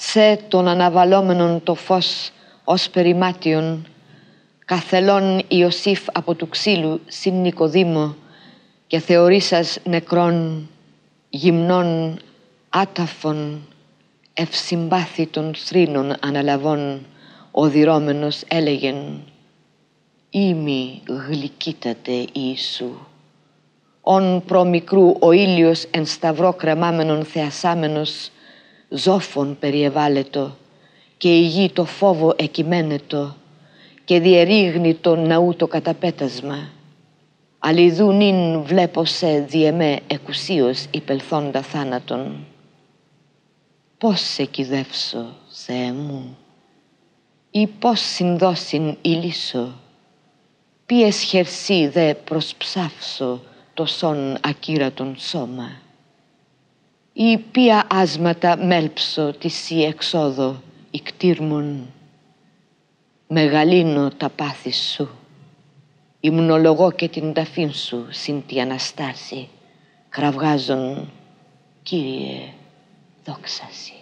σε τον αναβαλόμενον το φως ως περιμάτιον, καθελών Ιωσήφ από του ξύλου συν Νικοδήμο και θεωρήσας νεκρών, γυμνών, άταφων, ευσυμπάθητων θρήνων αναλαβών, οδυρώμενος έλεγεν «Ήμι γλυκύτατε Ιησού». Ον προμικρού ο ήλιος εν σταυρό κρεμάμενον θεασάμενος, ζώφων περιεβάλλετο και η γη το φόβο εκειμένετο και διερίγνει το ναού το καταπέτασμα. Αλλιδού νυν βλέπω σε διεμέ εκουσίως υπελθόντα θάνατον. Πώς σε κυδεύσω, Θεέ μου, ή πώς συνδώσιν ηλίσω, ποιες χερσί δε προσψάφσω το σόν ακύρατον σώμα ή ποια άσματα μέλψω τη η εξόδο η κτήρμον. Μεγαλύνω τα πάθη σου, υμνολογώ και την ταφήν σου συν τη Αναστάση, κραυγάζον Κύριε δόξαση.